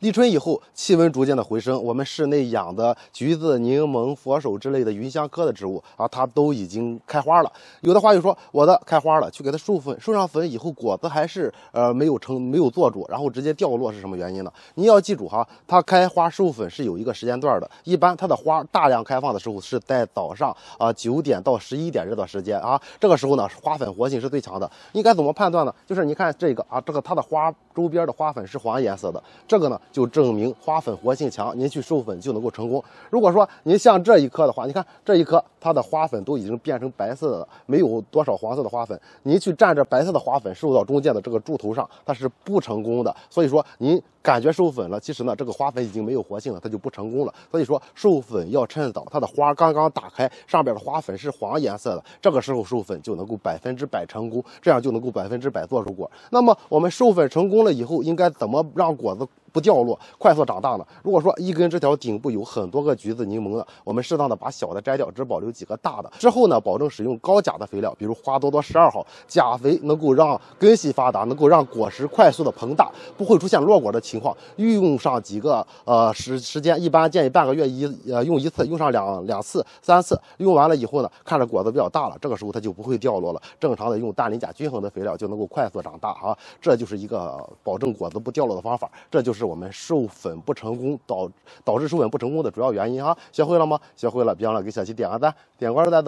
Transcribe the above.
立春以后，气温逐渐的回升，我们室内养的橘子、柠檬、佛手之类的芸香科的植物啊，它都已经开花了。有的花友说我的开花了，去给它授粉，授上粉以后果子还是呃没有成，没有坐住，然后直接掉落，是什么原因呢？你要记住哈，它开花授粉是有一个时间段的，一般它的花大量开放的时候是在早上啊九点到十一点这段时间啊，这个时候呢花粉活性是最强的。应该怎么判断呢？就是你看这个啊，这个它的花周边的花粉是黄颜色的，这个呢。就证明花粉活性强，您去授粉就能够成功。如果说您像这一颗的话，你看这一颗它的花粉都已经变成白色的，没有多少黄色的花粉。您去蘸着白色的花粉授到中间的这个柱头上，它是不成功的。所以说您感觉授粉了，其实呢这个花粉已经没有活性了，它就不成功了。所以说授粉要趁早，它的花刚刚打开，上边的花粉是黄颜色的，这个时候授粉就能够百分之百成功，这样就能够百分之百做出果。那么我们授粉成功了以后，应该怎么让果子？不掉落，快速长大呢。如果说一根枝条顶部有很多个橘子、柠檬的，我们适当的把小的摘掉，只保留几个大的。之后呢，保证使用高钾的肥料，比如花多多十二号钾肥，能够让根系发达，能够让果实快速的膨大，不会出现落果的情况。运用上几个，呃时时间一般建议半个月一呃用一次，用上两两次、三次。用完了以后呢，看着果子比较大了，这个时候它就不会掉落了。正常的用氮磷钾均衡的肥料就能够快速长大啊，这就是一个保证果子不掉落的方法，这就是。是我们授粉不成功导导致授粉不成功的主要原因哈，学会了吗？学会了，别忘了给小七点个赞，点关注再走。